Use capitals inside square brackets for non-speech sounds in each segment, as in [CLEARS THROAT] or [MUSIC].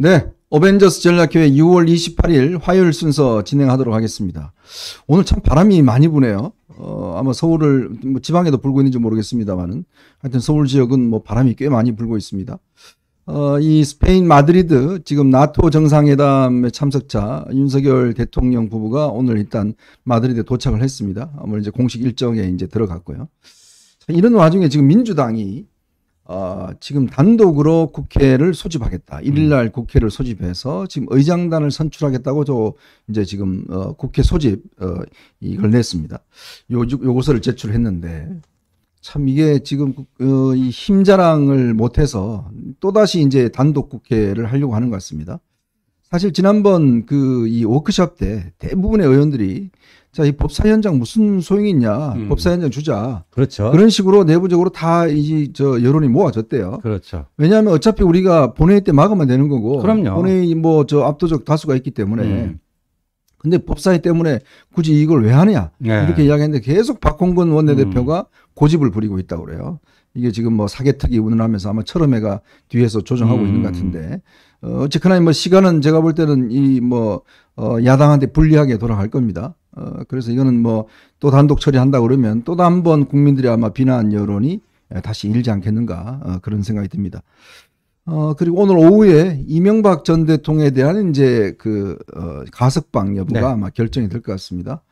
네. 어벤져스 전략회의 6월 28일 화요일 순서 진행하도록 하겠습니다. 오늘 참 바람이 많이 부네요. 어, 아마 서울을, 뭐 지방에도 불고 있는지 모르겠습니다만은 하여튼 서울 지역은 뭐 바람이 꽤 많이 불고 있습니다. 어, 이 스페인 마드리드 지금 나토 정상회담의 참석자 윤석열 대통령 부부가 오늘 일단 마드리드에 도착을 했습니다. 아무래도 이제 공식 일정에 이제 들어갔고요. 이런 와중에 지금 민주당이 어, 지금 단독으로 국회를 소집하겠다. 음. 일일날 국회를 소집해서 지금 의장단을 선출하겠다고 저 이제 지금 어, 국회 소집 어, 이걸 냈습니다. 요 요구서를 제출했는데 참 이게 지금 어, 이 힘자랑을 못해서 또 다시 이제 단독 국회를 하려고 하는 것 같습니다. 사실 지난번 그 이 워크숍 때 대부분의 의원들이 자, 이 법사위원장 무슨 소용이 있냐. 음. 법사위원장 주자. 그렇죠. 그런 식으로 내부적으로 다 이제 저 여론이 모아졌대요. 그렇죠. 왜냐하면 어차피 우리가 본회의 때 막으면 되는 거고. 그럼요. 본회의 뭐 저 압도적 다수가 있기 때문에. 음. 근데 법사위 때문에 굳이 이걸 왜 하느냐. 네. 이렇게 이야기했는데 계속 박홍근 원내대표가 음. 고집을 부리고 있다고 그래요. 이게 지금 뭐사계특위 운운하면서 아마 철음회가 뒤에서 조정하고 음. 있는 것 음. 같은데 어, 어쨌거나 뭐 시간은 제가 볼 때는 이 뭐 어, 야당한테 불리하게 돌아갈 겁니다. 어, 그래서 이거는 뭐 또 단독 처리한다 그러면 또 한 번 국민들이 아마 비난 여론이 예, 다시 일지 않겠는가 어, 그런 생각이 듭니다. 어, 그리고 오늘 오후에 이명박 전 대통령에 대한 이제 그 어, 가석방 여부가 네. 아마 결정이 될 것 같습니다.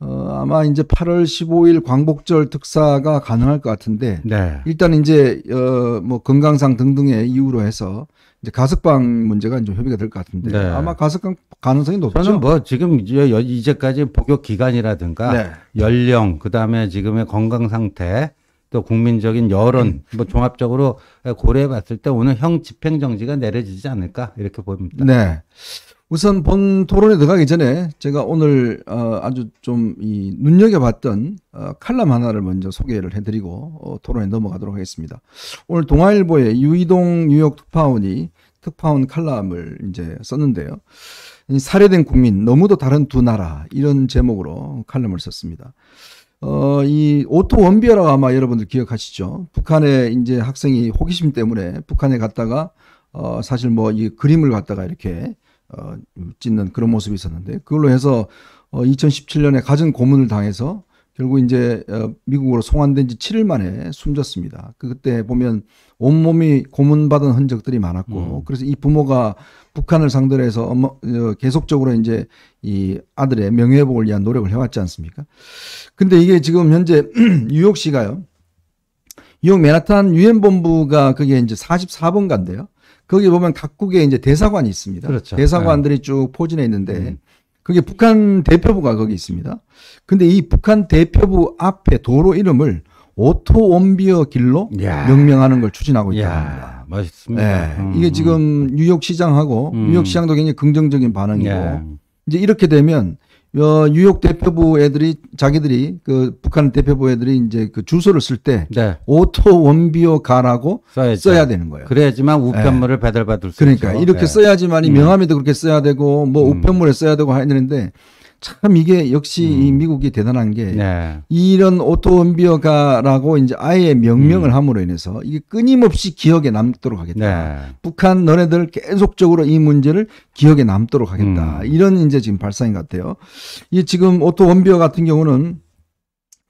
어, 아마 이제 8월 15일 광복절 특사가 가능할 것 같은데 네. 일단 이제 어, 뭐 건강상 등등의 이유로 해서 이제 가석방 문제가 좀 협의가 될 것 같은데 네. 아마 가석방 가능성이 높죠. 저는 뭐 지금 이제 이제까지 복역 기간이라든가 네. 연령 그다음에 지금의 건강 상태 또 국민적인 여론 음. 뭐 종합적으로 고려해 봤을 때 오늘 형 집행 정지가 내려지지 않을까 이렇게 보입니다. 네. 우선 본 토론에 들어가기 전에 제가 오늘 어, 아주 좀이 눈여겨봤던 어, 칼럼 하나를 먼저 소개를 해드리고 어, 토론에 넘어가도록 하겠습니다. 오늘 동아일보의 유이동 뉴욕 특파원이 특파원 칼럼을 이제 썼는데요. 살해된 국민, 너무도 다른 두 나라 이런 제목으로 칼럼을 썼습니다. 어, 이 오토 원비어라고 아마 여러분들 기억하시죠? 북한에 이제 학생이 호기심 때문에 북한에 갔다가 어, 사실 뭐 이 그림을 갖다가 이렇게 어, 찢는 그런 모습이 있었는데 그걸로 해서 어, 2017년에 가진 고문을 당해서 결국 이제 어, 미국으로 송환된 지 7일 만에 숨졌습니다. 그 그때 보면 온몸이 고문받은 흔적들이 많았고 음. 그래서 이 부모가 북한을 상대로 해서 어마 어, 계속적으로 이제 이 아들의 명예회복을 위한 노력을 해왔지 않습니까? 근데 이게 지금 현재 [CLEARS THROAT] 뉴욕시가요. 뉴욕 맨하탄 유엔 본부가 그게 이제 44번가인데요. 거기 보면 각국의 이제 대사관이 있습니다. 그렇죠. 대사관들이 네. 쭉 포진해 있는데 음. 그게 북한 대표부가 거기 있습니다. 근데 이 북한 대표부 앞에 도로 이름을 오토 온비어 길로 야. 명명하는 걸 추진하고 있다 니다 맛있습니다. 네. 음. 이게 지금 뉴욕 시장하고 음. 뉴욕 시장도 굉장히 긍정적인 반응이고 예. 이제 이렇게 되면 어, 뉴욕 대표부 애들이 자기들이 그 북한 대표부 애들이 이제 그 주소를 쓸때 네. 오토 원비오 가라고 써야죠. 써야 되는 거예요. 그래야지만 예. 우편물을 네. 배달받을 수 그러니까 있죠. 이렇게 네. 써야지만이 음. 명함에도 그렇게 써야 되고 뭐 음. 우편물에 써야 되고 하는데 참 이게 역시 음. 이 미국이 대단한 게 네. 이런 오토 원비어가라고 이제 아예 명명을 음. 함으로 인해서 이게 끊임없이 기억에 남도록 하겠다. 네. 북한 너네들 계속적으로 이 문제를 기억에 남도록 하겠다. 음. 이런 이제 지금 발상인 것 같아요. 이 지금 오토 원비어 같은 경우는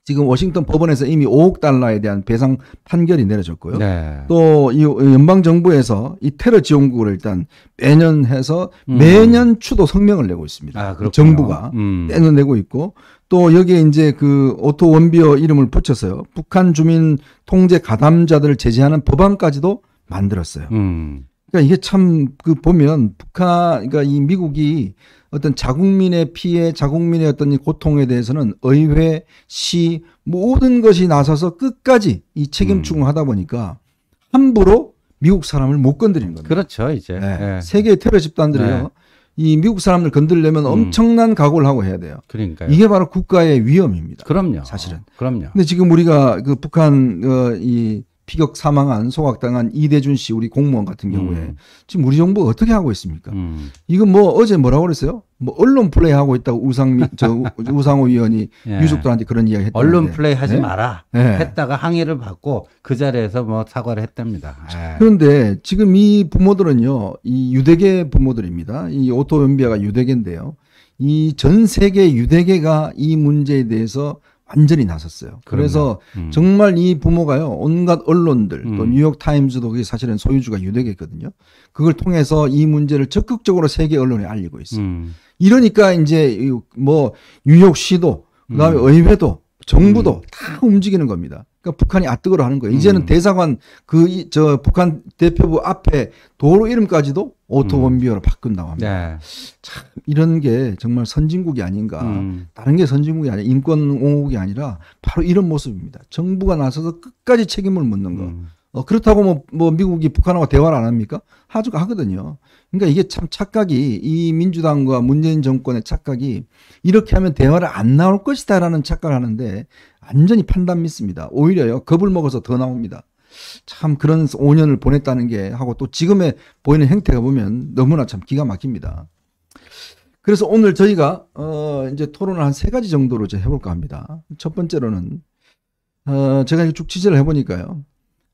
지금 워싱턴 법원에서 이미 5억 달러에 대한 배상 판결이 내려졌고요. 네. 또이 연방 정부에서 이 테러 지원국을 일단 음. 매년 해서 매년 음. 추도 성명을 내고 있습니다. 아, 정부가 떼는 음. 내고 있고 또 여기에 이제 그 오토 원비어 이름을 붙여서요. 북한 주민 통제 가담자들을 제재하는 법안까지도 만들었어요. 음. 그러니까 이게 참 그 보면 북한 그러니까 이 미국이 어떤 자국민의 피해, 자국민의 어떤 고통에 대해서는 의회, 시 모든 것이 나서서 끝까지 이책임추궁 음. 하다 보니까 함부로 미국 사람을 못 건드리는 겁니다. 그렇죠, 이제 네. 네. 세계 테러 집단들이요. 네. 이 미국 사람들 건들려면 음. 엄청난 각오를 하고 해야 돼요. 그러니까 이게 바로 국가의 위험입니다. 그럼요. 사실은. 그럼요. 근데 지금 우리가 그 북한 어, 이 피격 사망한 소각당한 이대준 씨 우리 공무원 같은 경우에 음. 지금 우리 정부 어떻게 하고 있습니까? 음. 이건 뭐 어제 뭐라고 그랬어요? 뭐 언론 플레이 하고 있다고 우상 저 [LAUGHS] 우상호 위원이 예. 유족들한테 그런 이야기 했다. 언론 플레이 하지 네? 마라 네. 했다가 항의를 받고 그 자리에서 뭐 사과를 했답니다. 에 예. 그런데 지금 이 부모들은요, 이 유대계 부모들입니다. 이 오토 연비아가 유대계인데요. 이 전 세계 유대계가 이 문제에 대해서 완전히 나섰어요. 그래서 음. 정말 이 부모가요 온갖 언론들 음. 또 뉴욕 타임즈도 그게 사실은 소유주가 유대계거든요. 그걸 통해서 이 문제를 적극적으로 세계 언론에 알리고 있어요. 음. 이러니까 이제 뭐 뉴욕시도 그다음에 음. 의회도 정부도 음. 다 움직이는 겁니다. 그러니까 북한이 아뜨으로 하는 거예요. 이제는 음. 대사관 그 이, 저 북한 대표부 앞에 도로 이름까지도 오토범비어로 음. 바꾼다고 합니다. 네. 참 이런 게 정말 선진국이 아닌가. 음. 다른 게 선진국이 아니라 인권 옹호국이 아니라 바로 이런 모습입니다. 정부가 나서서 끝까지 책임을 묻는 거. 음. 어, 그렇다고 뭐, 뭐 미국이 북한하고 대화를 안 합니까? 하주가 하거든요. 그러니까 이게 참 착각이 이 민주당과 문재인 정권의 착각이 이렇게 하면 대화를 안 나올 것이다라는 착각을 하는데 완전히 판단 믿습니다. 오히려요 겁을 먹어서 더 나옵니다. 참 그런 5년을 보냈다는 게 하고 또 지금의 보이는 행태가 보면 너무나 참 기가 막힙니다. 그래서 오늘 저희가 어 이제 토론을 한 세 가지 정도로 이제 해볼까 합니다. 첫 번째로는 어 제가 쭉 취재를 해보니까요.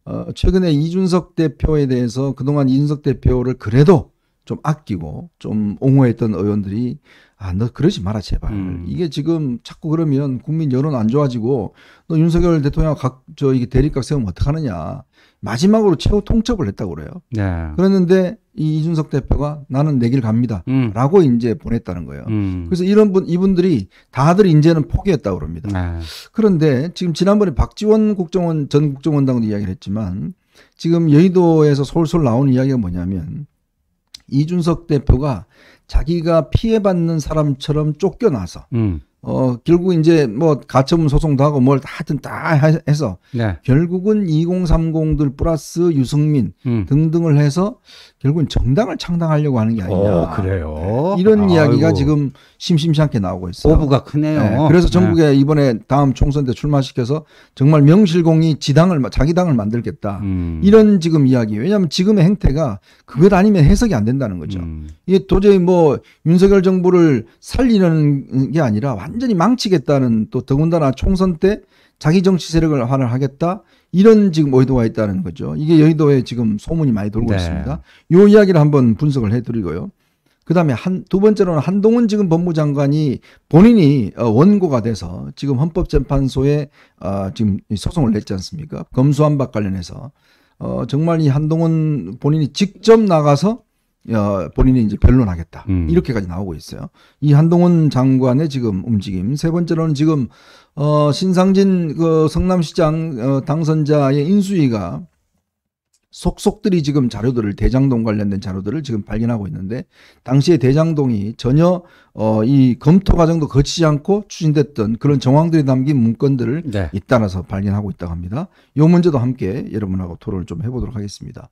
어, 최근에 이준석 대표에 대해서 그동안 이준석 대표를 그래도 좀 아끼고 좀 옹호했던 의원들이 아 너 그러지 마라 제발 음. 이게 지금 자꾸 그러면 국민 여론 안 좋아지고 너 윤석열 대통령 각저 이게 대립각 세우면 어떡하느냐 마지막으로 최후 통첩을 했다고 그래요. 네. 그랬는데 이 이준석 대표가 나는 내 길 갑니다. 음. 라고 이제 보냈다는 거예요. 음. 그래서 이런 분, 이분들이 다들 인제는 포기했다고 그럽니다. 네. 그런데 지금 지난번에 박지원 국정원 전 국정원장도 이야기를 했지만 지금 여의도에서 솔솔 나온 이야기가 뭐냐면 이준석 대표가 자기가 피해받는 사람처럼 쫓겨나서 음. 어, 결국 이제 뭐 가처분 소송도 하고 뭘 하여튼 다 해서 네. 결국은 2030들 플러스 유승민 음. 등등을 해서 결국은 정당을 창당하려고 하는 게 어, 아니냐. 오, 그래요. 이런 아이고. 이야기가 지금 심심치 않게 나오고 있어요. 오부가 크네요. 네. 그래서 네. 전국에 이번에 다음 총선 때 출마시켜서 정말 명실공히 지당을 자기 당을 만들겠다. 음. 이런 지금 이야기. 왜냐하면 지금의 행태가 그것 아니면 해석이 안 된다는 거죠. 음. 이게 도저히 뭐 윤석열 정부를 살리는 게 아니라 완 완전히 망치겠다는 또 더군다나 총선 때 자기 정치 세력을 환용하겠다 이런 지금 의도가 있다는 거죠. 이게 여의도에 지금 소문이 많이 돌고 네. 있습니다. 요 이야기를 한번 분석을 해드리고요. 그다음에 한 두 번째로는 한동훈 지금 법무장관이 본인이 어, 원고가 돼서 지금 헌법재판소에 어, 지금 소송을 냈지 않습니까? 검수안박 관련해서 어, 정말 이 한동훈 본인이 직접 나가서 어, 본인이 이제 변론하겠다. 음. 이렇게까지 나오고 있어요. 이 한동훈 장관의 지금 움직임. 세 번째로는 지금, 어, 신상진 그 성남시장 어, 당선자의 인수위가 속속들이 지금 자료들을 대장동 관련된 자료들을 지금 발견하고 있는데 당시에 대장동이 전혀 어, 이 검토 과정도 거치지 않고 추진됐던 그런 정황들이 담긴 문건들을 네. 잇따라서 발견하고 있다고 합니다. 이 문제도 함께 여러분하고 토론을 좀 해보도록 하겠습니다.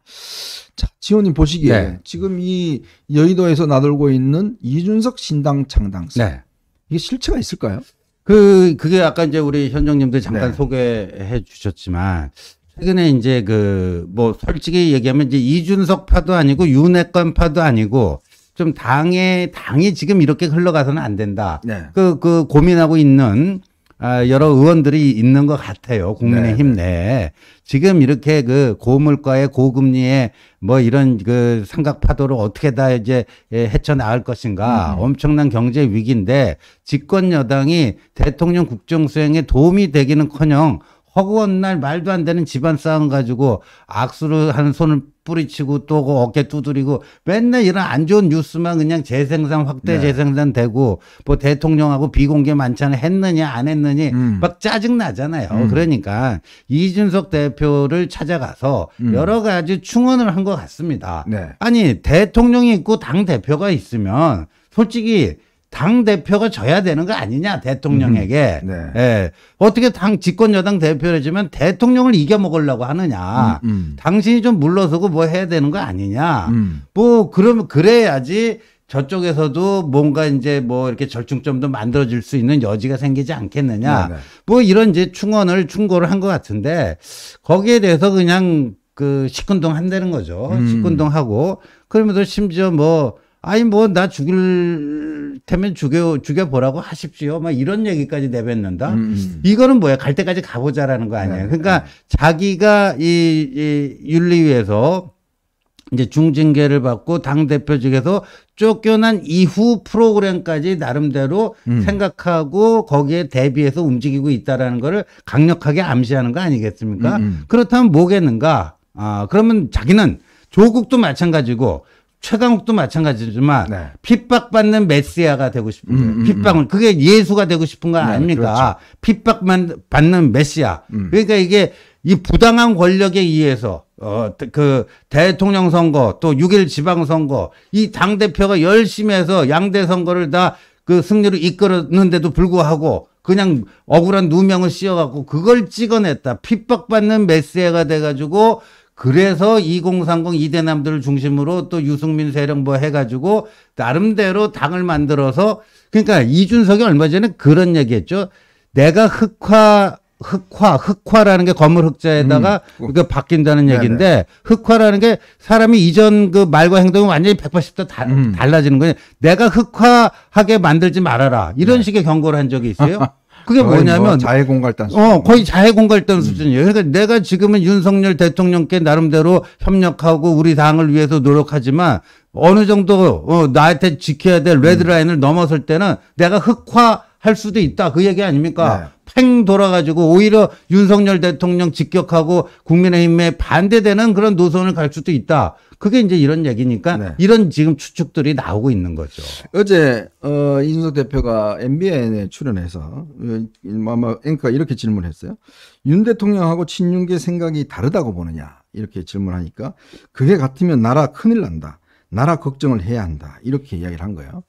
자, 지호님 보시기에 네. 지금 이 여의도에서 나돌고 있는 이준석 신당 창당성 네. 이게 실체가 있을까요? 그 그게 아까 이제 우리 현정님들 잠깐 네. 소개해 주셨지만 최근에 이제 그 뭐 솔직히 얘기하면 이제 이준석 파도 아니고 윤핵관 파도 아니고 좀 당의 당이 지금 이렇게 흘러가서는 안 된다. 그그 네. 그 고민하고 있는 아, 여러 의원들이 있는 것 같아요. 국민의힘 네. 네. 내에 지금 이렇게 그 고물가의 고금리에 뭐 이런 그 삼각 파도를 어떻게 다 이제 예, 헤쳐 나갈 것인가 음. 음. 엄청난 경제 위기인데 집권 여당이 대통령 국정 수행에 도움이 되기는커녕 허구한 날 말도 안 되는 집안 싸움 가지고 악수를 하는 손을 뿌리치고 또그 어깨 두드리고 맨날 이런 안 좋은 뉴스만 그냥 재생산 확대 네. 재생산 되고 뭐 대통령하고 비공개 만찬을 했느냐 안했느냐 음. 막 짜증 나잖아요. 음. 그러니까 이준석 대표를 찾아가서 음. 여러 가지 충언을 한 것 같습니다. 네. 아니 대통령이 있고 당 대표가 있으면 솔직히 당 대표가 져야 되는 거 아니냐 대통령에게 네. 예. 어떻게 당 집권 여당 대표를 지면 대통령을 이겨 먹으려고 하느냐 음, 음. 당신이 좀 물러서고 뭐 해야 되는 거 아니냐 음. 뭐 그러면 그래야지 저쪽에서도 뭔가 이제 뭐 이렇게 절충점도 만들어질 수 있는 여지가 생기지 않겠느냐 네네. 네. 뭐 이런 이제 충원을 충고를 한 것 같은데 거기에 대해서 그냥 그 식군동 한다는 거죠 음. 식군동 하고 그러면서 심지어 뭐 아니 뭐 나 죽일 테면 죽여 죽여 보라고 하십시오. 막 이런 얘기까지 내뱉는다. 음, 음. 이거는 뭐야? 갈 때까지 가보자라는 거 아니야. 네, 그러니까 네. 자기가 이, 이 윤리위에서 이제 중징계를 받고 당 대표직에서 쫓겨난 이후 프로그램까지 나름대로 음. 생각하고 거기에 대비해서 움직이고 있다라는 거를 강력하게 암시하는 거 아니겠습니까? 음, 음. 그렇다면 뭐겠는가? 아, 그러면 자기는 조국도 마찬가지고 최강욱도 마찬가지지만 네. 핍박받는 메시아가 되고 싶은 거예요. 음, 음, 핍박은 음. 그게 예수가 되고 싶은 거 네, 아닙니까? 그렇죠. 핍박만 받는 메시아. 음. 그러니까 이게 이 부당한 권력에 의해서 어그 대통령 선거 또 6일 지방 선거 이 당 대표가 열심히 해서 양대 선거를 다 그 승리로 이끌었는데도 불구하고 그냥 억울한 누명을 씌워갖고 그걸 찍어냈다. 핍박받는 메시아가 돼가지고 그래서 2030 이대남들을 중심으로 또 유승민 세력 뭐 해가지고 나름대로 당을 만들어서 그러니까 이준석이 얼마 전에 그런 얘기했죠. 내가 흑화 흑화 흑화라는 게 건물 흑자에다가 음. 그까 그러니까 바뀐다는 얘기인데 네네. 흑화라는 게 사람이 이전 그 말과 행동이 완전히 180도 다, 음. 달라지는 거예요. 내가 흑화하게 만들지 말아라 이런 네. 식의 경고를 한 적이 있어요. [LAUGHS] 그게 뭐 뭐냐면 뭐 자해공갈단 어, 거의 자해공갈단 음. 수준이에요. 그러니까 내가 지금은 윤석열 대통령께 나름대로 협력하고 우리 당을 위해서 노력하지만 어느 정도 어, 나한테 지켜야 될 음. 레드라인을 음. 넘어설 때는 내가 흑화할 수도 있다. 그 얘기 아닙니까? 네. 팽 돌아가지고 오히려 윤석열 대통령 직격하고 국민의힘에 반대되는 그런 노선을 갈 수도 있다. 그게 이제 이런 얘기니까 네. 이런 지금 추측들이 나오고 있는 거죠. 어제 어, 이준석 대표가 MBN에 출연해서 아마 뭐, 뭐, 앵커가 이렇게 질문했어요. 을윤 대통령하고 친윤계 생각이 다르다고 보느냐 이렇게 질문하니까 그게 같으면 나라 큰일 난다. 나라 걱정을 해야 한다. 이렇게 이야기를 한 거예요.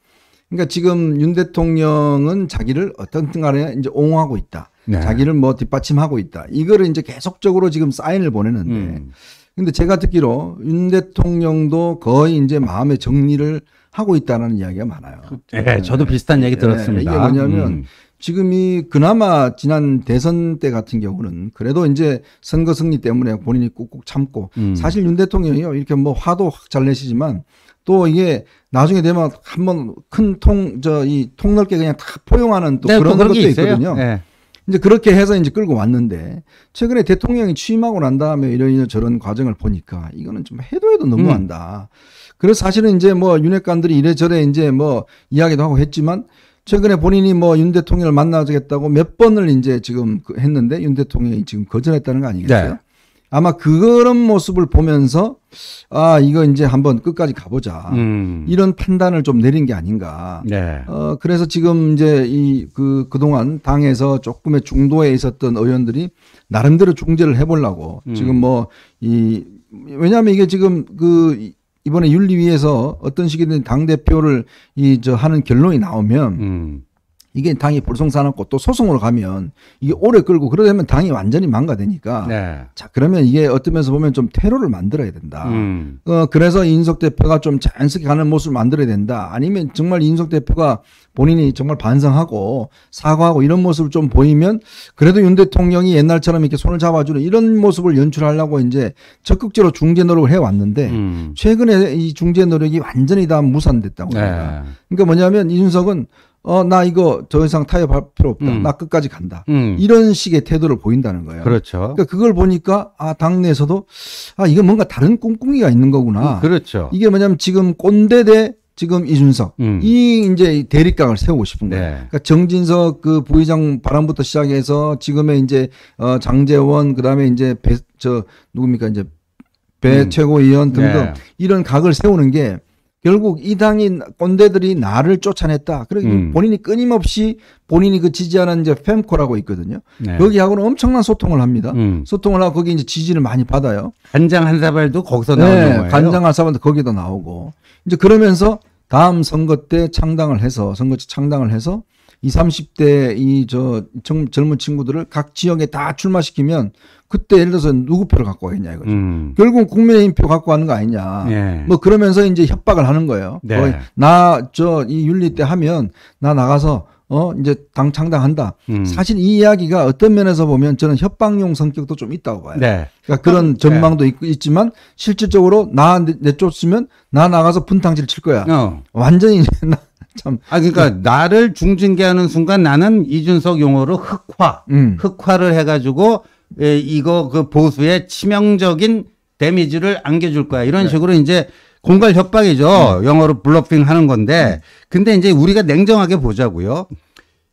그러니까 지금 윤 대통령은 자기를 어떤 간에 이제 옹호하고 있다. 네. 자기를 뭐 뒷받침하고 있다. 이거를 이제 계속적으로 지금 사인을 보내는데 음. 근데 제가 듣기로 윤 대통령도 거의 이제 마음의 정리를 하고 있다는 이야기가 많아요. 그, 예, 네, 저도 비슷한 얘기 예, 들었습니다. 이게 뭐냐면 음. 지금 이 그나마 지난 대선 때 같은 경우는 그래도 이제 선거 승리 때문에 본인이 꾹꾹 참고 음. 사실 윤 대통령이요 이렇게 뭐 화도 확 잘 내시지만 또 이게 나중에 되면 한번 큰 통 저 이 통넓게 그냥 다 포용하는 또 네, 그런 것도 있어요. 있거든요. 네. 이제 그렇게 해서 이제 끌고 왔는데 최근에 대통령이 취임하고 난 다음에 이런 이런 저런 과정을 보니까 이거는 좀 해도 해도 너무한다. 음. 그래서 사실은 이제 뭐 윤핵관들이 이래저래 이제 뭐 이야기도 하고 했지만 최근에 본인이 뭐 윤 대통령을 만나주겠다고 몇 번을 이제 지금 그 했는데 윤 대통령이 지금 거절했다는 거 아니겠어요? 네. 아마 그런 모습을 보면서 아 이거 이제 한번 끝까지 가보자 음. 이런 판단을 좀 내린 게 아닌가. 네. 어 그래서 지금 이제 이 그 그동안 당에서 조금의 중도에 있었던 의원들이 나름대로 중재를 해보려고 음. 지금 뭐 이 왜냐하면 이게 지금 그 이번에 윤리위에서 어떤 식이든 당 대표를 이 저 하는 결론이 나오면. 음. 이게 당이 불성사납고 또 소송으로 가면 이게 오래 끌고 그러면 려 당이 완전히 망가되니까 네. 자 그러면 이게 어쩌면서 보면 좀 테러를 만들어야 된다. 음. 어, 그래서 인석 대표가 좀 자연스럽게 가는 모습을 만들어야 된다. 아니면 정말 인석 대표가 본인이 정말 반성하고 사과하고 이런 모습을 좀 보이면 그래도 윤 대통령이 옛날처럼 이렇게 손을 잡아주는 이런 모습을 연출하려고 이제 적극적으로 중재 노력을 해왔는데 음. 최근에 이 중재 노력이 완전히 다 무산됐다고 네. 합니다. 네. 그러니까 뭐냐면 이준석은 어, 나 이거 더 이상 타협할 필요 없다. 음. 나 끝까지 간다. 음. 이런 식의 태도를 보인다는 거예요. 그렇죠. 그러니까 그걸 보니까 아, 당내에서도 아, 이건 뭔가 다른 꿍꿍이가 있는 거구나. 음, 그렇죠. 이게 뭐냐면 지금 꼰대 대 지금 이준석 음. 이 이제 대립각을 세우고 싶은 거예요. 네. 그러니까 정진석 그 부의장 바람부터 시작해서 지금의 이제 어 장재원 그다음에 이제 배 저 누굽니까 이제 배 음. 최고위원 등등 네. 이런 각을 세우는 게 결국 이 당이 꼰대들이 나를 쫓아냈다. 그러니 음. 본인이 끊임없이 본인이 그 지지하는 이제 펨코라고 있거든요. 네. 여기하고는 엄청난 소통을 합니다. 음. 소통을 하고 거기 이제 지지를 많이 받아요. 간장 한 사발도 거기서 나오는 네, 거예요. 간장 한 사발도 거기도 나오고 이제 그러면서 다음 선거 때 창당을 해서 선거때 창당을 해서 20, 30대 이 저 젊은 친구들을 각 지역에 다 출마시키면 그때 예를 들어서 누구 표를 갖고 가겠냐 이거죠. 음. 결국은 국민의힘 표 갖고 가는 거 아니냐. 예. 뭐 그러면서 이제 협박을 하는 거예요. 네. 나저 이 윤리 때 하면 나 나가서 어 이제 당 창당한다. 음. 사실 이 이야기가 어떤 면에서 보면 저는 협박용 성격도 좀 있다고 봐요. 네. 그러니까 그런 전망도 네. 있, 지만 실질적으로 나 내쫓으면 나 나가서 분탕질 칠 거야. 어. 완전히 [LAUGHS] 참. 아 그러니까 네. 나를 중징계하는 순간 나는 이준석 용어로 흑화, 음. 흑화를 해가지고 에, 예, 이거 그 보수의 치명적인 데미지를 안겨줄 거야. 이런 네. 식으로 이제 공갈 협박이죠. 음. 영어로 블러핑 하는 건데. 네. 근데 이제 우리가 냉정하게 보자고요.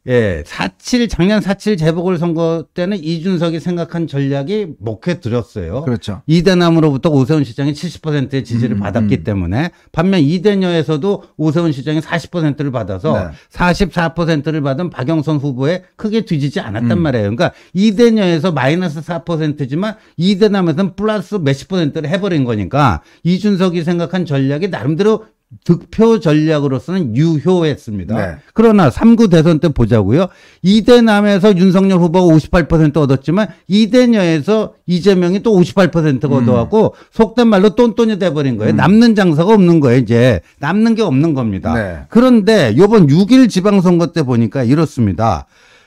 예, 47 작년 47 재보궐 선거 때는 이준석이 생각한 전략이 목해 드렸어요 그렇죠. 이대남으로부터 오세훈 시장이 70%의 지지를 음, 받았기 음. 때문에 반면 이대녀에서도 오세훈 시장이 40%를 받아서 네. 44%를 받은 박영선 후보에 크게 뒤지지 않았단 음. 말이에요. 그러니까 이대녀에서 마이너스 4%지만 이대남에서는 플러스 몇십 퍼센트를 해버린 거니까 이준석이 생각한 전략이 나름대로 득표 전략으로서는 유효했습니다. 네. 그러나 3구 대선 때 보자고요. 이대남에서 윤석열 후보가 58% 얻었지만 이대녀에서 이재명이 또 58%가 음. 얻어갖고 속된 말로 똔똔이 돼버린 거예요. 음. 남는 장사가 없는 거예요. 이제 남는 게 없는 겁니다. 네. 그런데 요번 6일 지방선거 때 보니까 이렇습니다.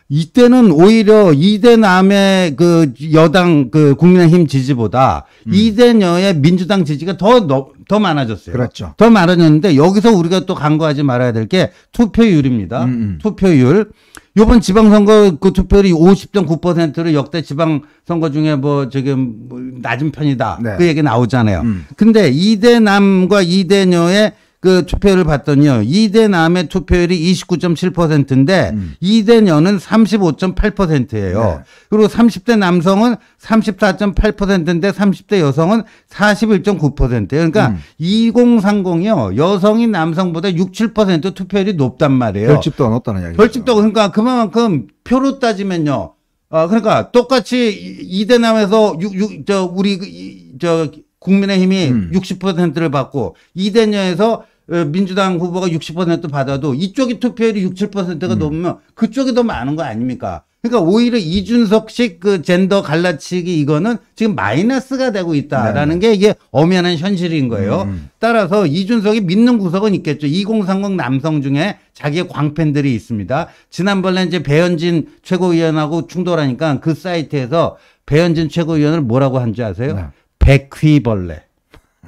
이때는 오히려 이대남의 그 여당 그 국민의힘 지지보다 음. 이대녀의 민주당 지지가 더더 더 많아졌어요. 그렇죠. 더 많아졌는데 여기서 우리가 또 간과하지 말아야 될 게 투표율입니다. 음음. 음. 투표율. 요번 지방선거 그 투표율이 50.9%를 역대 지방선거 중에 뭐 지금 뭐 낮은 편이다. 네. 그 얘기 나오잖아요. 음. 근데 이대남과 이대녀의 그 투표율을 봤더니요. 이 대 남의 투표율이 29.7%인데 음. 2대 여는 35.8%예요. 네. 그리고 30대 남성은 34.8%인데 30대 여성은 41.9%예요. 그러니까 음. 2030이요. 여성이 남성보다 6, 7% 투표율이 높단 말이에요. 결집도 높다는 이야기죠. 결집도 그러니까 그만큼 표로 따지면요. 아, 그러니까 똑같이 이 대남에서 6, 6, 저, 우리, 저, 국민의힘이 음. 60%를 받고 이대녀에서 어, 민주당 후보가 60% 받아도 이쪽이 투표율이 6, 7%가 음. 넘으면 그쪽이 더 많은 거 아닙니까? 그러니까 오히려 이준석식 그 젠더 갈라치기 이거는 지금 마이너스가 되고 있다라는 네. 게 이게 엄연한 현실인 거예요. 음. 따라서 이준석이 믿는 구석은 있겠죠. 2030 남성 중에 자기의 광팬들이 있습니다. 지난번에 이제 배현진 최고위원하고 충돌하니까 그 사이트에서 배현진 최고위원을 뭐라고 한 줄 아세요? 네. 백휘벌레.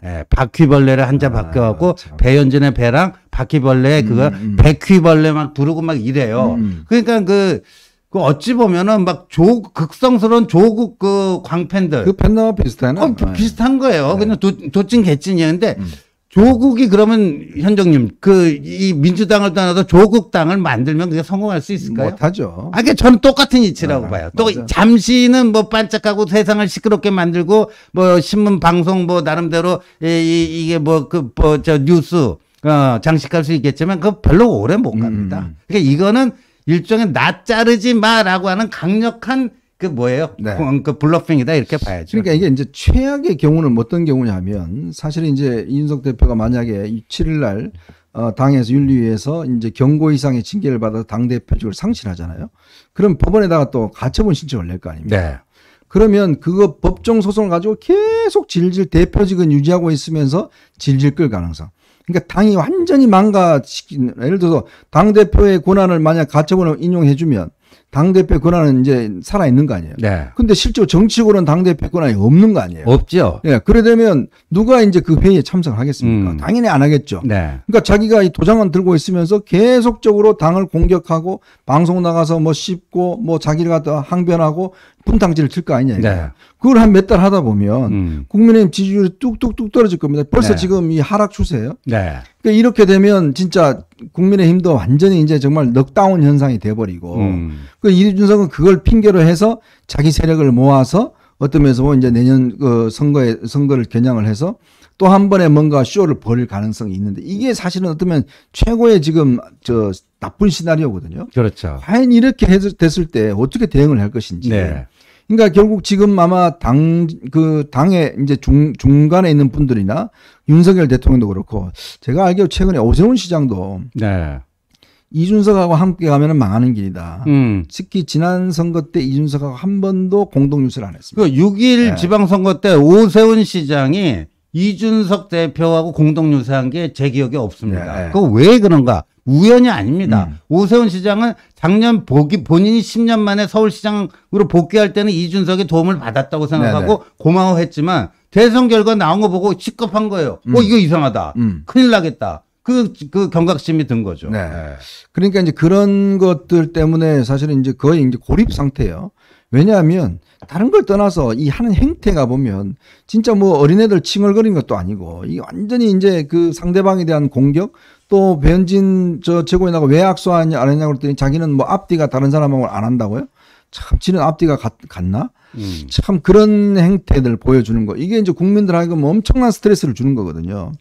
예, 바퀴벌레를 한자 아, 바뀌어갖고 배현진의 배랑 바퀴벌레 음, 그거 음. 음. 백퀴벌레 막 부르고 막 이래요. 음, 음. 그러니까 그, 그 어찌 보면은 막 조 극성스러운 조국 그 광팬들 그 팬나와 비슷하나? 어, 네. 비슷한 거예요. 네. 그냥 도, 도찐 개찐이었는데 조국이 그러면 현정님 그 이 민주당을 떠나서 조국 당을 만들면 그게 성공할 수 있을까요? 못하죠. 아, 그러니까 저는 똑같은 이치라고 아, 봐요. 또 맞아. 잠시는 뭐 반짝하고 세상을 시끄럽게 만들고 뭐 신문 방송 뭐 나름대로 이, 이, 이게 뭐 그 뭐 저 뉴스 어, 장식할 수 있겠지만 그 별로 오래 못 갑니다. 음. 그러니까 이거는 일종의 나 자르지 마라고 하는 강력한 그 뭐예요? 네. 그, 그 블러핑이다 이렇게 봐야죠. 그러니까 이게 이제 최악의 경우는 어떤 경우냐면 사실은 이제 이준석 대표가 만약에 7일 날 어, 당에서 윤리위에서 이제 경고 이상의 징계를 받아당 대표직을 상실하잖아요. 그럼 법원에다가 또 가처분 신청을 낼 거 아닙니까? 네. 그러면 그거 법정 소송을 가지고 계속 질질 대표직은 유지하고 있으면서 질질 끌 가능성. 그러니까 당이 완전히 망가시킨 예를 들어서 당 대표의 권한을 만약 가처분을 인용해 주면 당대표 권한은 이제 살아있는 거 아니에요. 네. 근데 실제로 정치적으로는 당대표 권한이 없는 거 아니에요. 없죠. 예. 네. 그래 되면 누가 이제 그 회의에 참석을 하겠습니까? 음. 당연히 안 하겠죠. 네. 그러니까 자기가 이 도장만 들고 있으면서 계속적으로 당을 공격하고 방송 나가서 뭐 씹고 뭐 자기를 갖다 항변하고 분탕질을 틀거 아니냐. 네. 그걸 한 몇 달 하다 보면 음. 국민의힘 지지율이 뚝뚝뚝 떨어질 겁니다. 벌써 네. 지금 이 하락 추세예요. 네. 그러니까 이렇게 되면 진짜 국민의힘도 완전히 이제 정말 넉다운 현상이 돼버리고 음. 그 이준석은 그걸 핑계로 해서 자기 세력을 모아서 어떤 면에서 보면 이제 내년 그 선거에 선거를 겨냥을 해서 또 한 번에 뭔가 쇼를 벌일 가능성이 있는데 이게 사실은 어쩌면 최고의 지금 저 나쁜 시나리오거든요. 그렇죠. 과연 이렇게 해서 됐을 때 어떻게 대응을 할 것인지. 네. 그러니까 결국 지금 아마 당 그 당의 이제 중 중간에 있는 분들이나 윤석열 대통령도 그렇고 제가 알기로 최근에 오세훈 시장도 네. 이준석하고 함께 가면 망하는 길이다. 음. 특히 지난 선거 때 이준석하고 한 번도 공동 뉴스를 안 했습니다. 그 6일 네. 예. 지방선거 때 오세훈 시장이 이준석 대표하고 공동 뉴스한 게 제 기억에 없습니다. 네. 그거 왜 그런가? 우연이 아닙니다. 음. 오세훈 시장은 작년 보기 본인이 10년 만에 서울시장으로 복귀할 때는 이준석의 도움을 받았다고 생각하고 네네. 네. 고마워했지만 대선 결과 나온 거 보고 식급한 거예요. 어, 음. 어 이거 이상하다. 음. 큰일 나겠다. 그, 그 경각심이 든 거죠. 네. 네. 그러니까 이제 그런 것들 때문에 사실은 이제 거의 이제 고립 상태예요. 왜냐하면 다른 걸 떠나서 이 하는 행태가 보면 진짜 뭐 어린애들 칭얼거린 것도 아니고 이 완전히 이제 그 상대방에 대한 공격 또변진저 최고위 나고왜 악수하냐 안 했냐고 그랬더니 자기는 뭐 앞뒤가 다른 사람하고 안 한다고요? 참 지는 앞뒤가 같, 같나? 음. 참 그런 행태들 보여주는 거 이게 이제 국민들에게 뭐 엄청난 스트레스를 주는 거거든요.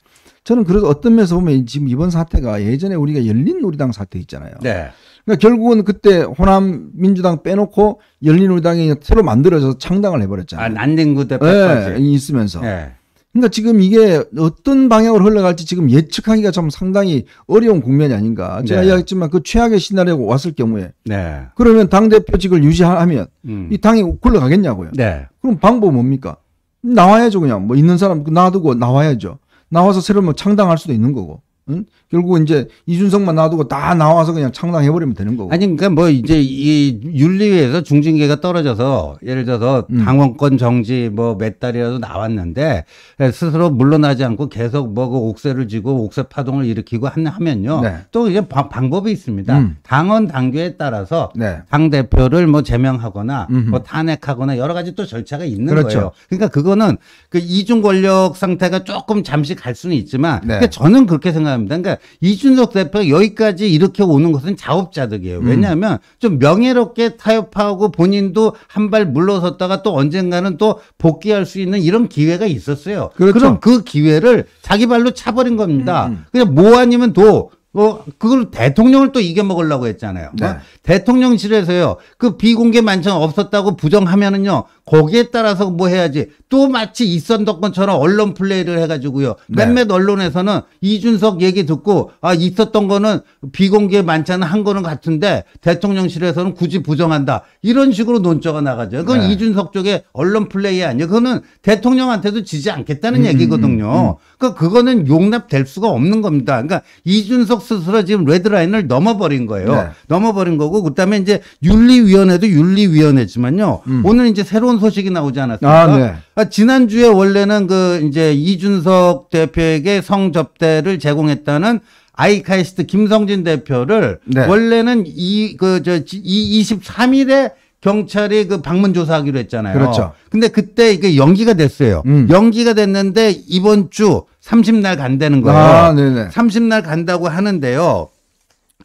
저는 그래서 어떤 면에서 보면 지금 이번 사태가 예전에 우리가 열린우리당 사태 있잖아요. 네. 그러니까 결국은 그때 호남 민주당 빼놓고 열린우리당이 새로 만들어져서 창당을 해버렸잖아요. 아, 난딩구대 네, 예, 있으면서. 네. 그러니까 지금 이게 어떤 방향으로 흘러갈지 지금 예측하기가 좀 상당히 어려운 국면이 아닌가. 제가 네. 이야기했지만 그 최악의 시나리오가 왔을 경우에 네. 그러면 당대표직을 유지하면 음. 이 당이 굴러가겠냐고요. 네. 그럼 방법 뭡니까? 나와야죠 그냥 뭐 있는 사람 놔두고 나와야죠. 나와서 새로뭐 창당할 수도 있는 거고. 응? 결국 이제 이준석만 놔두고 다 나와서 그냥 창당해 버리면 되는 거고. 아니 그러니까 뭐 이제 이 윤리위에서 중징계가 떨어져서 예를 들어서 음. 당원권 정지 뭐 몇 달이라도 나왔는데 스스로 물러나지 않고 계속 뭐그 옥새를 지고 옥새 파동을 일으키고 하면요. 네. 또 이제 바, 방법이 있습니다. 음. 당원 당규에 따라서 네. 당 대표를 뭐 제명하거나 음흠. 뭐 탄핵하거나 여러 가지 또 절차가 있는 그렇죠. 거예요. 그러니까 그거는 그 이중 권력 상태가 조금 잠시 갈 수는 있지만 네. 그러니까 저는 그렇게 생각합니다. 그러니까 이준석 대표가 여기까지 이렇게 오는 것은 자업자득이에요. 음. 왜냐하면 음. 좀 명예롭게 타협하고 본인도 한 발 물러섰다가 또 언젠가는 또 복귀할 수 있는 이런 기회가 있었어요. 그렇죠. 그럼 그 기회를 자기 발로 차버린 겁니다. 음. 음. 그냥 뭐 아니면 도뭐 어, 그걸 대통령을 또 이겨먹으려고 했잖아요. 네. 어? 대통령실에서요, 그 비공개 만찬 없었다고 부정하면은요, 거기에 따라서 뭐 해야지 또 마치 이선덕권처럼 언론 플레이를 해가지고요. 네. 몇몇 언론에서는 이준석 얘기 듣고 아 있었던 거는 비공개 만찬은 한 거는 같은데 대통령실에서는 굳이 부정한다 이런 식으로 논조가 나가죠. 그건 네. 이준석 쪽의 언론 플레이 아니에요. 그거는 대통령한테도 지지 않겠다는 음, 음 얘기거든요. 음, 음. 그러니까 그거는 용납될 수가 없는 겁니다. 그러니까 이준석 스스로 지금 레드라인을 넘어버린 거예요. 네. 넘어버린 거고 그다음에 이제 윤리위원회도 윤리위원회지만요. 음. 오늘 이제 새로운 새로운 소식이 나오지 않았습니까? 아, 네. 아, 지난주에 원래는 그 이제 이준석 대표에게 성접대를 제공했다는 아이카이스트 김성진 대표를 네. 원래는 이 그저이 23일에 그, 경찰이 그 방문 조사하기로 했잖아요. 그렇죠. 근데 그때 이게 연기가 됐어요. 음. 연기가 됐는데 이번 주 30날 간다는 거예요. 아, 네네. 30날 간다고 하는데요.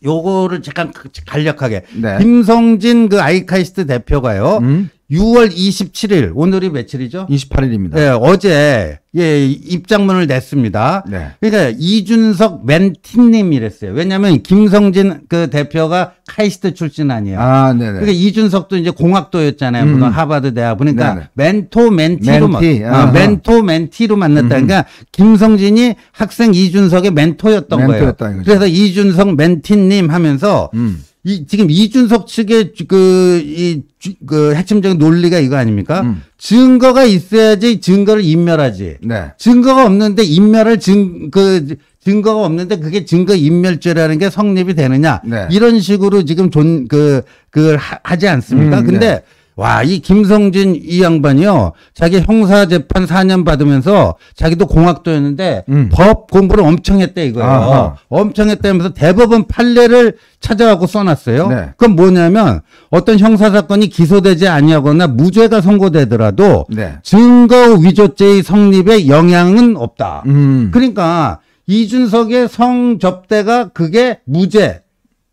요거를 잠깐 그, 간략하게 네. 김성진 그 아이카이스트 대표가요. 음? 6월 27일 오늘이 며칠이죠? 28일입니다. 예, 어제 예 입장문을 냈습니다. 네. 그러니까 이준석 맨팀님이랬어요. 왜냐하면 김성진 그 대표가 카이스트 출신 아니에요. 아, 네. 그러니까 이준석도 이제 공학도였잖아요. 음. 물론 하버드 대학 보니까 네네. 멘토 멘티로 멘티. 만, 어, 멘토 멘티로 만났다. 음. 그러니까 김성진이 학생 이준석의 멘토였던, 멘토였던 거예요. 거죠. 그래서 이준석 멘티님 하면서. 음. 이 지금 이준석 측의 그이그 그 핵심적인 논리가 이거 아닙니까? 음. 증거가 있어야지 증거를 인멸하지. 네. 증거가 없는데 인멸을 증 그 증거가 없는데 그게 증거 인멸죄라는 게 성립이 되느냐? 네. 이런 식으로 지금 존 그 그걸 하, 지 않습니까? 음, 네. 근데 네. 와, 이 김성진 이 양반이요. 자기 형사 재판 4년 받으면서 자기도 공학도였는데 음. 법 공부를 엄청 했대 이거예요. 아하. 엄청 했다면서 대법원 판례를 찾아가고 써놨어요. 네. 그건 뭐냐면 어떤 형사 사건이 기소되지 아니하거나 무죄가 선고되더라도 네. 증거 위조죄의 성립에 영향은 없다. 음. 그러니까 이준석의 성접대가 그게 무죄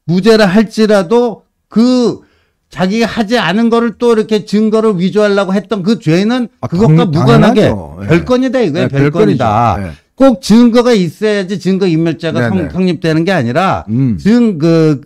무죄라 할지라도 그 자기가 하지 않은 거를 또 이렇게 증거를 위조하려고 했던 그 죄는 아, 그것과 당, 무관하게 예. 별건이다 이거야 네, 별건이다. 네. 꼭 증거가 있어야지 증거 인멸죄가 네, 네. 성, 성립되는 게 아니라 음. 증그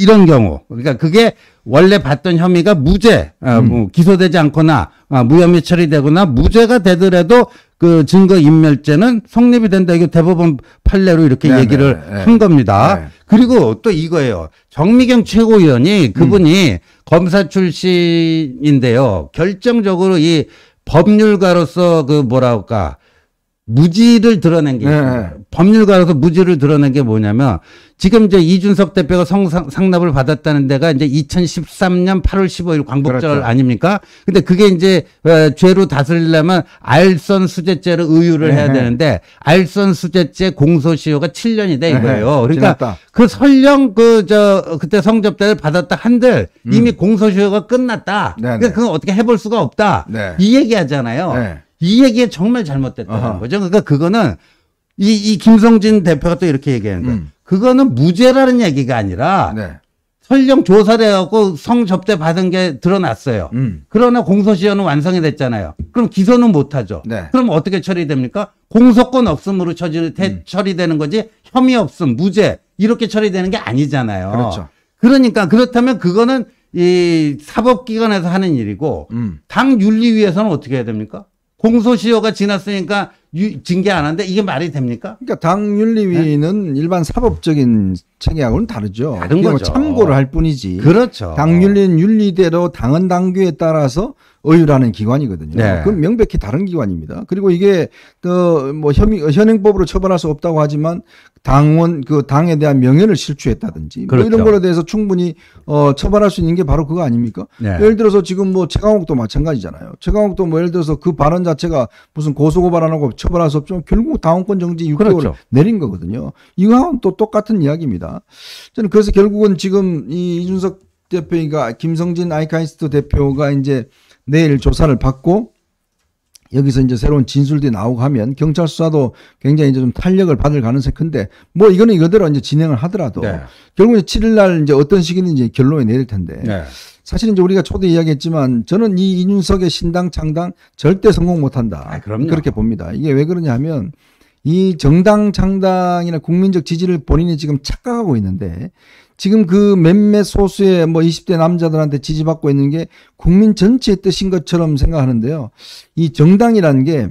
이런 경우 그러니까 그게 원래 받던 혐의가 무죄, 아, 음. 어, 뭐 기소되지 않거나 어, 무혐의 처리되거나 무죄가 되더라도 그 증거 인멸죄는 성립이 된다. 이게 대법원 판례로 이렇게 네네, 얘기를 네한 네. 겁니다. 네 그리고 또 이거예요. 정미경 최고위원이 그분이 음. 검사 출신인데요. 결정적으로 이 법률가로서 그 뭐랄까 라 무지를 드러낸 게 네. 법률가로서 무지를 드러낸 게 뭐냐면 지금 이제 이준석 대표가 성상납을 받았다는 데가 이제 2013년 8월 15일 광복절 그렇죠. 아닙니까? 근데 그게 이제 어, 죄로 다스리려면 알선 수재죄로 의유를 네. 해야 되는데 알선 수재죄 공소시효가 7년이 돼 이거예요. 그러니까 지났다. 그 설령 그 저 그때 성접대를 받았다 한들 이미 음. 공소시효가 끝났다. 네, 그러니까 네. 그건 어떻게 해볼 수가 없다. 네. 이 얘기하잖아요. 이 얘기는 정말 잘못됐다는 아하. 거죠. 그러니까 그거는 이, 이 김성진 대표가 또 이렇게 얘기하는 거예요. 음. 그거는 무죄라는 얘기가 아니라 네. 설령 조사를 해갖고 성접대 받은 게 드러났어요. 음. 그러나 공소시효는 완성이 됐잖아요. 그럼 기소는 못하죠. 네. 그럼 어떻게 처리됩니까? 공소권 없음으로 처리, 음. 처리되는 거지 혐의 없음, 무죄 이렇게 처리되는 게 아니잖아요. 그렇죠. 그러니까 그렇다면 그거는 이 사법기관에서 하는 일이고 음. 당 윤리위에서는 어떻게 해야 됩니까? 공소시효가 지났으니까 징계 안 하는데 이게 말이 됩니까? 그러니까 당윤리위는 네? 일반 사법적인 체계하고는 다르죠. 다른 거죠. 참고를 할 뿐이지. 그렇죠. 당윤리는 윤리대로 당헌 당규에 따라서 의율하는 기관이거든요. 네. 그건 명백히 다른 기관입니다. 그리고 이게 그뭐 현행법으로 처벌할 수 없다고 하지만 당원 그 당에 대한 명예를 실추했다든지 그렇죠. 뭐 이런 그렇죠. 거에 대해서 충분히 어 처벌할 수 있는 게 바로 그거 아닙니까? 네. 예를 들어서 지금 뭐 최강욱도 마찬가지잖아요. 최강욱도 뭐 예를 들어서 그 발언 자체가 무슨 고소고발 안 하고 처벌할 수 없지만 결국 당원권 정지 6개월 그렇죠. 내린 거거든요. 이거는또 똑같은 이야기입니다. 저는 그래서 결국은 지금 이 이준석 대표가 김성진 아이카이스트 대표가 이제 내일 조사를 받고 여기서 이제 새로운 진술들이 나오고 하면 경찰 수사도 굉장히 이제 좀 탄력을 받을 가능성이 큰데 뭐 이거는 이거대로 이제 진행을 하더라도 네. 결국 이제 7일 날 이제 어떤 식이든지 결론이 내릴 텐데 네. 사실 이제 우리가 초대 이야기했지만 저는 이 이준석의 신당 창당 절대 성공 못 한다. 아, 그렇게 봅니다. 이게 왜 그러냐 하면 이 정당 창당이나 국민적 지지를 본인이 지금 착각하고 있는데 지금 그 몇몇 소수의 뭐 20대 남자들한테 지지받고 있는 게 국민 전체의 뜻인 것처럼 생각하는데요. 이 정당이라는 게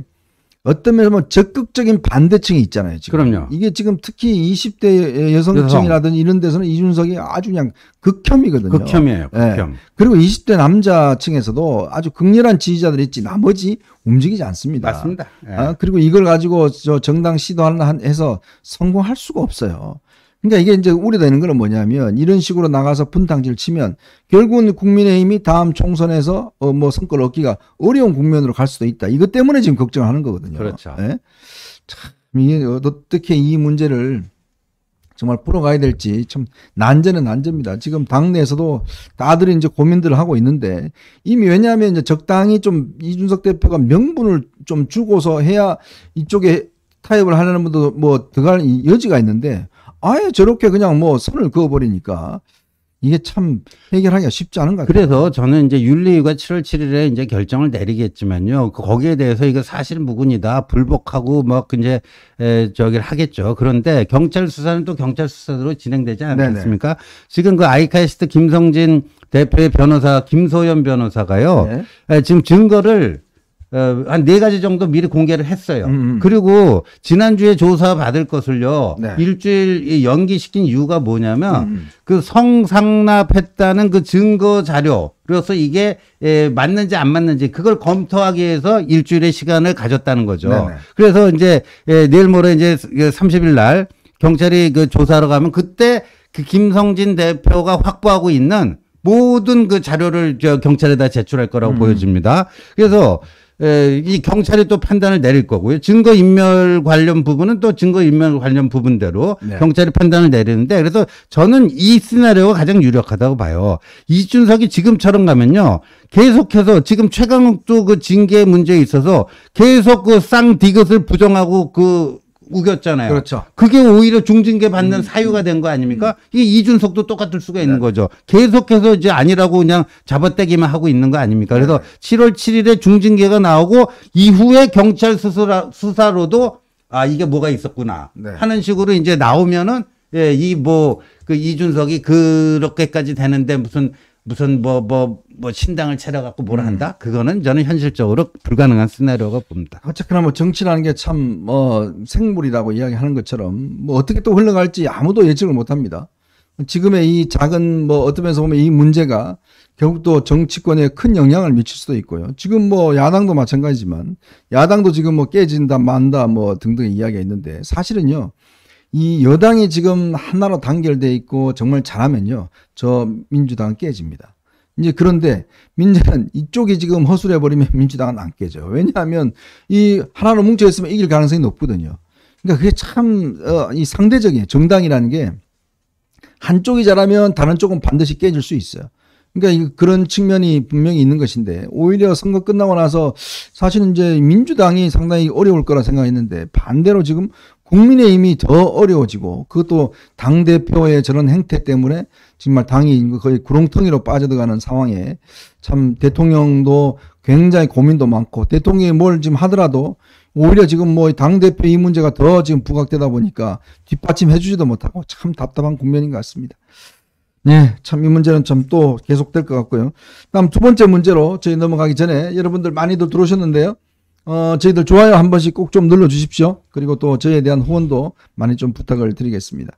어떤 면에서 뭐 적극적인 반대층이 있잖아요. 지금. 그럼요. 이게 지금 특히 20대 여성층이라든지 이런 데서는 이준석이 아주 그냥 극혐이거든요. 극혐이에요. 예. 극혐. 네. 그리고 20대 남자층에서도 아주 극렬한 지지자들이 있지 나머지 움직이지 않습니다. 맞습니다. 네. 아, 그리고 이걸 가지고 저 정당 시도하는 한 해서 성공할 수가 없어요. 그러니까 이게 이제 우려되는 거는 뭐냐면 이런 식으로 나가서 분탕질 치면 결국은 국민의힘이 다음 총선에서 어뭐 선거를 얻기가 어려운 국면으로 갈 수도 있다. 이것 때문에 지금 걱정하는 을 거거든요. 그렇죠. 예? 참 이게 어떻게 이 문제를 정말 풀어가야 될지 참 난제는 난제입니다. 지금 당내에서도 다들 이제 고민들을 하고 있는데 이미 왜냐하면 이제 적당히 좀 이준석 대표가 명분을 좀 주고서 해야 이쪽에 타협을 하려는 분도 뭐 들어갈 여지가 있는데 아예 저렇게 그냥 뭐 선을 그어버리니까 이게 참 해결하기가 쉽지 않은 것 같아요. 그래서 저는 이제 윤리위가 7월 7일에 이제 결정을 내리겠지만요. 그 거기에 대해서 이거 사실 무근이다. 불복하고 막 이제 에, 저기를 하겠죠. 그런데 경찰 수사는 또 경찰 수사로 진행되지 않겠습니까? 네네. 지금 그 아이카이스트 김성진 대표의 변호사 김소연 변호사가요. 네. 에, 지금 증거를 어, 한 네 가지 정도 미리 공개를 했어요. 음, 음. 그리고 지난주에 조사 받을 것을요 네. 일주일 연기시킨 이유가 뭐냐면 음. 음. 그 성상납했다는 그 증거 자료 그래서 이게 에, 예, 맞는지 안 맞는지 그걸 검토하기 위해서 일주일의 시간을 가졌다는 거죠. 네네. 네. 그래서 이제 에, 예, 내일 모레 이제 30일 그 날 경찰이 그 조사하러 가면 그때 그 김성진 대표가 확보하고 있는 모든 그 자료를 저 경찰에다 제출할 거라고 음. 보여집니다. 그래서 이 경찰이 또 판단을 내릴 거고요. 증거 인멸 관련 부분은 또 증거 인멸 관련 부분대로 네. 경찰이 판단을 내리는데 그래서 저는 이 시나리오가 가장 유력하다고 봐요. 이준석이 지금처럼 가면요. 계속해서 지금 최강욱도 그 징계 문제에 있어서 계속 그쌍 디귿을 부정하고 그 우겼잖아요. 그렇죠. 그게 오히려 중징계 받는 음, 사유가 된 거 아닙니까? 음. 이게 이준석도 똑같을 수가 있는 네. 거죠. 계속해서 이제 아니라고 그냥 잡아떼기만 하고 있는 거 아닙니까? 그래서 네. 7월 7일에 중징계가 나오고 이후에 경찰 수사 수사로도 아 이게 뭐가 있었구나 네. 하는 식으로 이제 나오면은 예, 이 뭐 그 이준석이 그렇게까지 되는데 무슨 무슨 뭐뭐뭐 뭐, 뭐 신당을 차려갖고 뭘 한다? 그거는 저는 현실적으로 불가능한 시나리오가 봅니다. 어쨌거나 뭐 정치라는 게 참 뭐 생물이라고 이야기하는 것처럼 뭐 어떻게 또 흘러갈지 아무도 예측을 못합니다. 지금의 이 작은 뭐 어떤 면에서 보면 이 문제가 결국 또 정치권에 큰 영향을 미칠 수도 있고요. 지금 뭐 야당도 마찬가지지만 야당도 지금 뭐 깨진다 만다 뭐 등등의 이야기가 있는데 사실은요. 이 여당이 지금 하나로 단결돼 있고 정말 잘하면요. 저 민주당은 깨집니다. 이제 그런데 민주당 이쪽이 지금 허술해 버리면 [LAUGHS] 민주당은 안 깨져요. 왜냐하면 이 하나로 뭉쳐 있으면 이길 가능성이 높거든요. 그러니까 그게 참이상대적인 어, 정당이라는 게 한쪽이 잘하면 다른 쪽은 반드시 깨질 수 있어요. 그러니까 그런 측면이 분명히 있는 것인데 오히려 선거 끝나고 나서 사실은 이제 민주당이 상당히 어려울 거라 생각했는데 반대로 지금 국민의힘이 더 어려워지고 그것도 당 대표의 저런 행태 때문에 정말 당이 거의 구렁텅이로 빠져들어가는 상황에 참 대통령도 굉장히 고민도 많고 대통령이 뭘 지금 하더라도 오히려 지금 뭐당 대표 이 문제가 더 지금 부각되다 보니까 뒷받침해 주지도 못하고 참 답답한 국면인 것 같습니다. 네, 참 이 문제는 참 또 계속될 것 같고요. 다음 두 번째 문제로 저희 넘어가기 전에 여러분들 많이들 들어오셨는데요. 어, 저희들 좋아요 한 번씩 꼭 좀 눌러 주십시오. 그리고 또 저에 대한 후원도 많이 좀 부탁을 드리겠습니다.